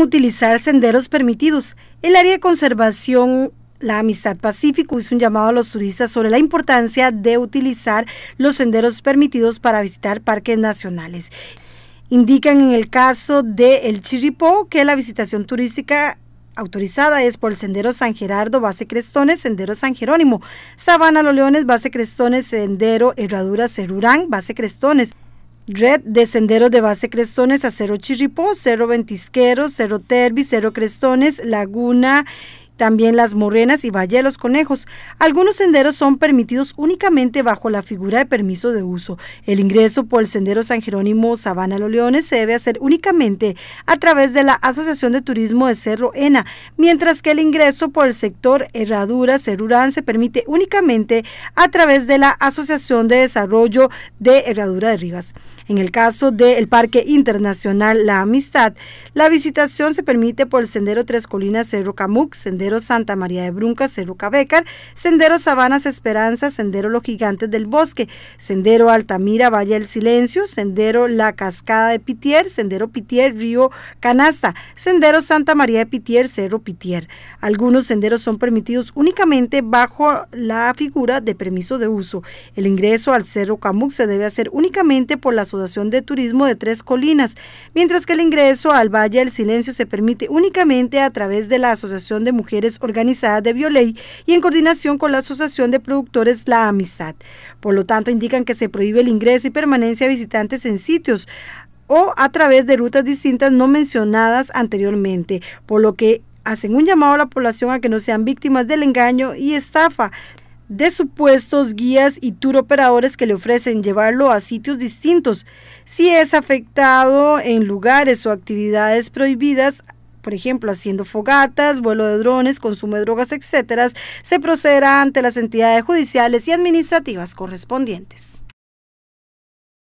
utilizar senderos permitidos. El área de conservación la Amistad Pacífico hizo un llamado a los turistas sobre la importancia de utilizar los senderos permitidos para visitar parques nacionales. Indican en el caso de El Chirripó que la visitación turística autorizada es por el Sendero San Gerardo, Base Crestones, Sendero San Jerónimo, Sabana Los Leones, Base Crestones, Sendero Herradura Cerurán, Base Crestones, Red de senderos de base Crestones a Cerro Chirripó, Cero Ventisquero, Cero Terbi, Cero Crestones, Laguna también las morrenas y Valle de los Conejos. Algunos senderos son permitidos únicamente bajo la figura de permiso de uso. El ingreso por el sendero San Jerónimo Sabana Los Leones se debe hacer únicamente a través de la Asociación de Turismo de Cerro Ena, mientras que el ingreso por el sector Herradura Cerurán se permite únicamente a través de la Asociación de Desarrollo de Herradura de Rivas. En el caso del Parque Internacional La Amistad, la visitación se permite por el sendero Tres Colinas Cerro Camuc, sendero Santa María de Brunca, Cerro Cabecar, Sendero Sabanas Esperanza, Sendero Los Gigantes del Bosque, Sendero Altamira, Valle del Silencio, Sendero La Cascada de Pitier, Sendero Pitier, Río Canasta, Sendero Santa María de Pitier, Cerro Pitier. Algunos senderos son permitidos únicamente bajo la figura de permiso de uso. El ingreso al Cerro Camuc se debe hacer únicamente por la Asociación de Turismo de Tres Colinas, mientras que el ingreso al Valle del Silencio se permite únicamente a través de la Asociación de Mujeres organizadas de Violey y en coordinación con la Asociación de Productores La Amistad. Por lo tanto, indican que se prohíbe el ingreso y permanencia de visitantes en sitios o a través de rutas distintas no mencionadas anteriormente, por lo que hacen un llamado a la población a que no sean víctimas del engaño y estafa de supuestos guías y tour operadores que le ofrecen llevarlo a sitios distintos. Si es afectado en lugares o actividades prohibidas, por ejemplo, haciendo fogatas, vuelo de drones, consumo de drogas, etcétera, se procederá ante las entidades judiciales y administrativas correspondientes.